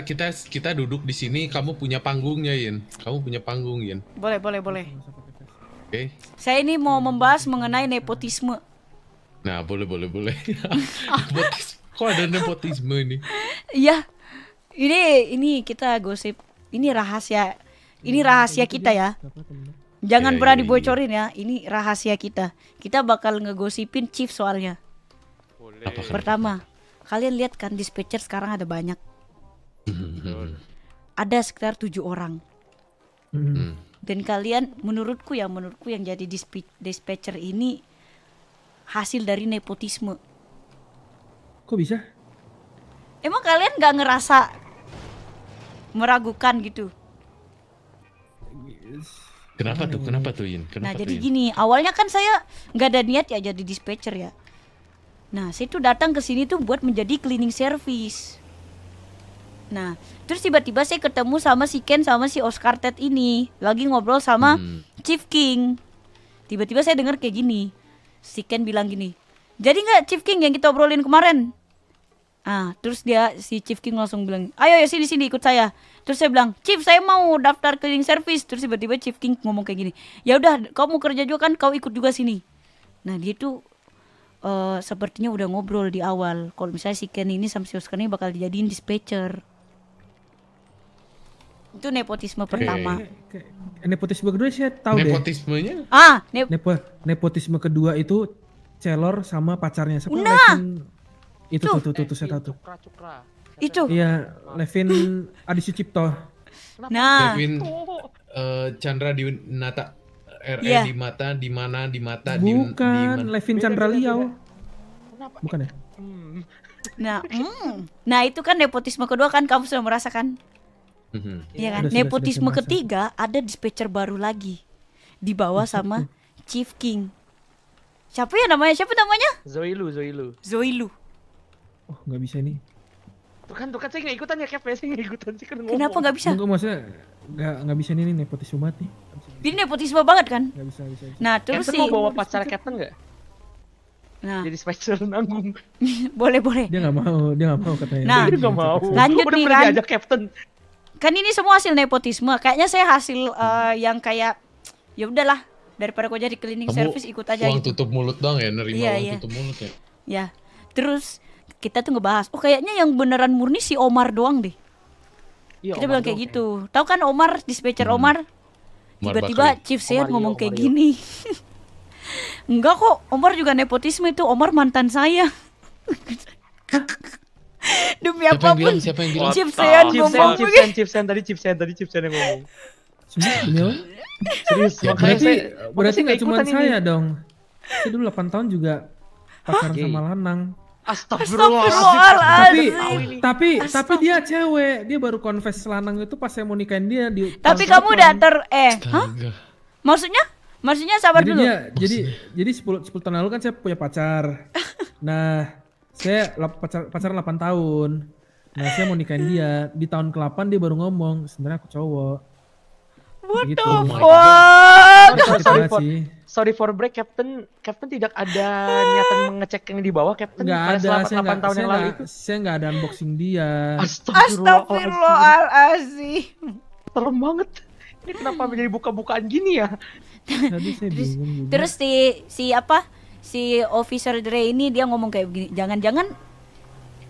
kita kita duduk di sini kamu punya panggungnya Yin kamu punya panggung Yin boleh boleh boleh oke okay. saya ini mau membahas mengenai nepotisme nah boleh boleh boleh kok ada nepotisme ini iya ini ini kita gosip ini rahasia ini rahasia kita ya jangan ya, pernah ya, dibocorin ya ini rahasia kita kita bakal ngegosipin chief soalnya boleh. pertama kalian lihat kan dispatcher sekarang ada banyak Mm-hmm. Ada sekitar tujuh orang. Mm-hmm. Dan kalian, menurutku ya, menurutku yang jadi disp dispatcher ini hasil dari nepotisme. Kok bisa? Emang kalian nggak ngerasa meragukan gitu? Kenapa tuh? Kenapa tuh Yin? Kenapa nah tuh, jadi Yin? gini, awalnya kan saya nggak ada niat ya jadi dispatcher ya. Nah saya tuh datang ke sini tuh buat menjadi cleaning service. Nah, terus tiba-tiba saya ketemu sama si Ken sama si Oscar Ted ini lagi ngobrol sama hmm. Chief King. Tiba-tiba saya dengar kayak gini. Si Ken bilang gini, "Jadi nggak Chief King yang kita obrolin kemarin?" Ah, terus dia si Chief King langsung bilang, "Ayo ya sini sini ikut saya." Terus saya bilang, "Chief, saya mau daftar cleaning service." Terus tiba-tiba Chief King ngomong kayak gini, "Ya udah, kau mau kerja juga kan, kau ikut juga sini." Nah, dia tuh uh, sepertinya udah ngobrol di awal. Kalau misalnya si Ken ini sama si Oscar ini bakal dijadiin dispatcher. Itu nepotisme okay. pertama. Nepotisme kedua saya tahu Nepotismenya? deh. Nepotismenya? Ah, nep Nepo nepotisme kedua itu celor sama pacarnya. Siapa nah. Levin? Itu tuh tuh tuh, tuh saya tahu tuh. Cukra, Itu. Iya, Levin Adi Sucipto. Nah. Levin uh, Chandra di Nata RE yeah. di mata di mana di mata Bukan, di Bukan Levin Chandra Liao. Bukan ya? Hmm. Nah, mm. nah itu kan nepotisme kedua kan kamu sudah merasakan. Mm-hmm. Iya kan? Sudah, Nepotisme sudah, sudah, ketiga ada dispatcher baru lagi. di bawah sama Chief King. Siapa ya namanya? Siapa namanya? Zoilu, Zoilu. Zoilu. Oh, nggak bisa nih. Tuh kan, tuh kan saya nggak ikutan ya, Kev. Ya? Saya nggak ikutan sih kan Kenapa nggak bisa? Enggak, maksudnya nggak nggak bisa nih, nepotisme banget nih. Jadi nepotisme banget kan? Nggak bisa, bisa, bisa. Nah, terus sih. mau bawa pacar Captain nggak? Nah. Jadi special nanggung. boleh boleh. Dia nggak mau, dia nggak mau katanya. Nah, dia nggak mau. Lanjut nih kan. aja Captain kan ini semua hasil nepotisme kayaknya saya hasil uh, yang kayak ya udahlah daripada kau jadi cleaning Kamu service ikut aja uang gitu. tutup mulut dong ya nerima iya, uang iya. tutup mulut ya ya terus kita tuh ngebahas oh kayaknya yang beneran murni si Omar doang deh iya, kita Omar bilang kayak gitu ya. tahu kan Omar dispatcher hmm. Omar tiba-tiba Chief Sehat iya, ngomong kayak Omar iya. gini enggak kok Omar juga nepotisme itu Omar mantan saya Demi siapa apapun. Yang bilang, siapa yang bilang? Cipsean ngomong. Cipsean, Cipsean tadi Cipsean tadi Cipsean yang ngomong. Serius, ya, berarti saya, berarti nggak cuma saya ini. dong. Saya dulu 8 tahun juga pacaran sama Lanang. Astagfirullahaladzim. Tapi tapi tapi dia cewek, dia baru confess Lanang itu pas saya mau nikahin dia di Tapi kamu udah ter eh, hah? Maksudnya? Maksudnya sabar jadi dulu. Dia, jadi jadi 10 10 tahun lalu kan saya punya pacar. Nah, saya pacar, pacaran 8 tahun. Nah, saya mau nikahin dia. Di tahun ke-8 dia baru ngomong, sebenarnya aku cowok. What gitu. the oh fuck? Sorry, sorry, for, sorry for break, Captain. Captain tidak ada niatan mengecek yang di bawah, Captain. Gak ada, saya 8 gak, tahun saya yang lalu Saya nggak ada unboxing dia. Astagfirullahaladzim. Terem banget. Ini kenapa menjadi buka-bukaan gini ya? Tadi saya terus, bingung. Terus si, si apa? si Officer Dre ini dia ngomong kayak begini, jangan-jangan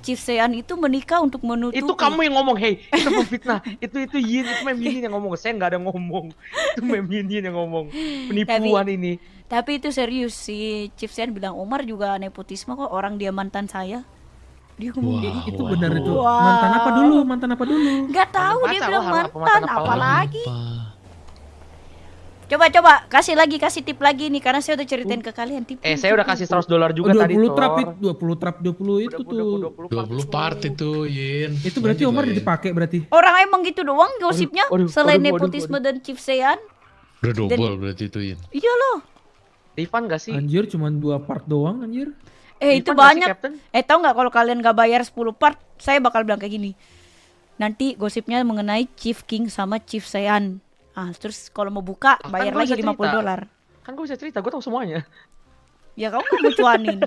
Chief Sean itu menikah untuk menutupi. Itu kamu yang ngomong, hei, itu fitnah. itu itu Yin, itu Mem Yin yang ngomong. Saya nggak ada ngomong. Itu Mem Yin yang ngomong. Penipuan tapi, ini. Tapi itu serius si Chief Sean bilang Omar juga nepotisme kok orang dia mantan saya. Dia ngomong wow, gitu. dia, itu wow. benar itu. Mantan apa dulu? Mantan apa dulu? nggak tahu mantan dia bilang mantan, mantan apalagi. Apa Coba coba kasih lagi kasih tip lagi nih karena saya udah ceritain ke kalian tip. Eh, saya udah kasih 100 dolar juga oh, 20 tadi. 20 trap itu 20 trap 20 itu tuh. 20, puluh part itu, Yin. Itu berarti Omar udah dipakai berarti. Orang emang gitu doang gosipnya selain nepotisme dan chief sean. Udah double berarti itu, Yin. Iya loh. Rifan gak sih? Anjir, cuma dua part doang anjir. Eh, itu banyak. eh, tau nggak kalau kalian gak bayar 10 part, saya bakal bilang kayak gini. Nanti gosipnya mengenai Chief King sama Chief Sean ah terus kalau mau buka ah, kan bayar kan lagi lima puluh dolar kan gue bisa cerita gue tahu semuanya ya kamu kan mau cuanin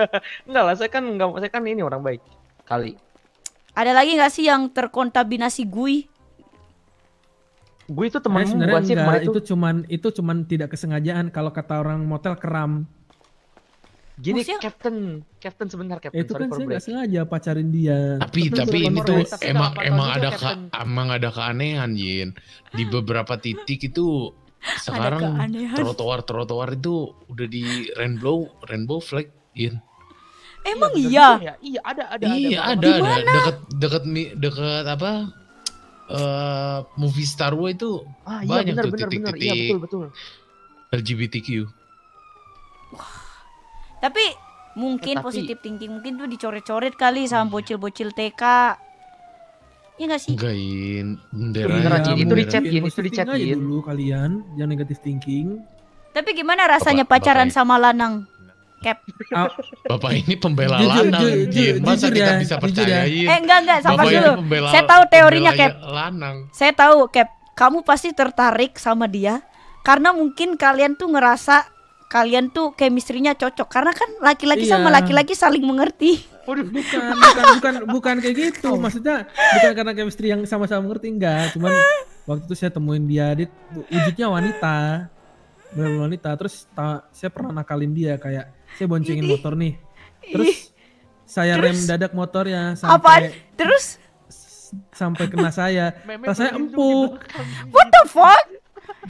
nggak lah saya kan nggak saya kan ini orang baik kali ada lagi nggak sih yang terkontaminasi gue gue itu teman eh, nah, sih itu. itu cuman itu cuman tidak kesengajaan kalau kata orang motel kram Gini Maksudnya? Captain, Captain sebentar Captain. Itu Sorry kan saya nggak sengaja pacarin dia. Tapi Captain tapi ini tuh tapi emang emang ada ke, emang ada keanehan Jin. Di ah. beberapa titik itu sekarang trotoar trotoar itu udah di rainbow rainbow flag Jin. Emang iya? iya? iya. iya ada ada. Iya ada ada. ada. Dekat dekat dekat apa? Uh, movie Star Wars itu ah, iya, banyak bener, tuh iya, titik-titik. Iya betul betul. LGBTQ. Wah. Tapi mungkin eh, tapi... positif thinking mungkin tuh dicoret-coret kali sama iya. bocil-bocil TK. Iya gak sih? Gain bendera. ya, ya, itu dicatin, itu dicatin. dulu kalian, yang negatif thinking. Tapi gimana rasanya Bapak, pacaran Bapak sama lanang? Cap. Ah. Bapak ini pembela lanang, jujur, Masa jujur kita ya, bisa ya. percayain? Ya. Eh, enggak enggak, sabar dulu. Saya tahu teorinya, Cap. Lanang. Saya tahu, Cap. Kamu pasti tertarik sama dia karena mungkin kalian tuh ngerasa kalian tuh chemistry-nya cocok karena kan laki-laki iya. sama laki-laki saling mengerti. Oh, bukan, bukan, bukan, bukan kayak gitu. Oh. Maksudnya bukan karena chemistry yang sama-sama mengerti enggak, cuman waktu itu saya temuin dia, di wujudnya wanita, benar wanita. Terus ta, saya pernah nakalin dia kayak saya boncengin motor nih, terus saya terus? rem dadak motornya sampai Apaan? terus sampai kena saya, saya empuk. What the fuck?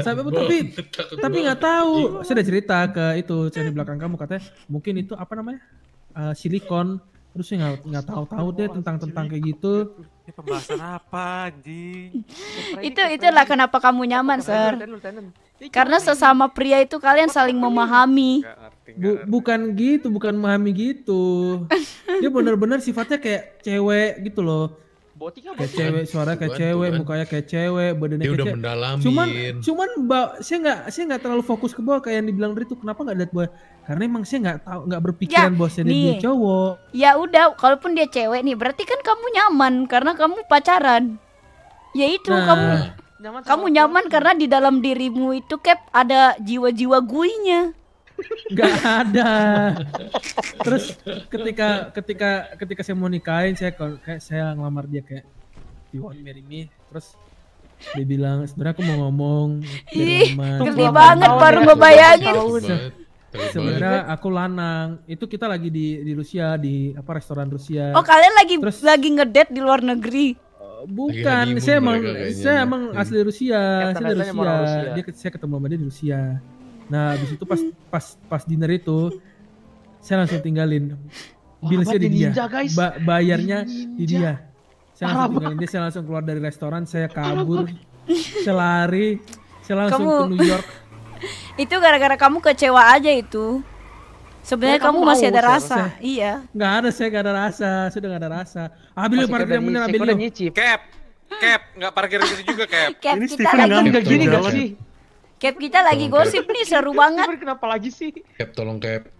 Sampai tapi tapi nggak tahu. Saya udah cerita ke itu saya di belakang kamu katanya mungkin itu apa namanya uh, silikon. Terus saya nggak nggak tahu tahu deh tentang tentang kayak gitu. pembahasan apa, Ji? itu itulah kenapa kamu nyaman, Sir. Karena sesama pria itu kalian saling memahami. Bu, bukan gitu, bukan memahami gitu. Dia benar-benar sifatnya kayak cewek gitu loh Boti apa? kayak cewek, suara kayak cewek, mukanya kayak cewek, badannya kayak cewek. mendalamin. Cuman cuman mbak, saya nggak saya nggak terlalu fokus ke bawah kayak yang dibilang dari itu kenapa nggak lihat bawah Karena emang saya nggak tahu nggak berpikiran ya, bahwa dia cowok. Ya udah, kalaupun dia cewek nih, berarti kan kamu nyaman karena kamu pacaran. Ya itu nah. kamu nyaman kamu nyaman karena di dalam dirimu itu kep ada jiwa-jiwa guinya nggak ada terus ketika ketika ketika saya mau nikahin saya kayak saya ngelamar dia kayak you want marry me terus dia bilang sebenarnya aku mau ngomong ih gede banget baru ya. sebenarnya aku lanang itu kita lagi di di Rusia di apa restoran Rusia oh kalian lagi terus, lagi ngedet di luar negeri bukan saya emang saya emang asli Rusia iya, asli saya dari Rusia. Rusia dia saya ketemu sama dia di Rusia Nah, habis itu pas hmm. pas pas dinner itu saya langsung tinggalin. Bilnya di dia. Ba bayarnya di dia. Saya langsung tinggalin dia, saya langsung keluar dari restoran, saya kabur, saya lari, saya langsung kamu... ke New York. itu gara-gara kamu kecewa aja itu. Sebenarnya kamu, kamu masih iya. ada rasa. Saya, iya. Enggak ada, saya enggak ada rasa. Sudah enggak ada rasa. Ambil lu parkir yang benar, ambil lu. Cap. Cap, enggak parkir gitu juga, Cap. Cap ini Stephen nggak gini enggak sih? Cap kita lagi gosip nih seru banget. Kenapa lagi sih? Cap tolong Cap.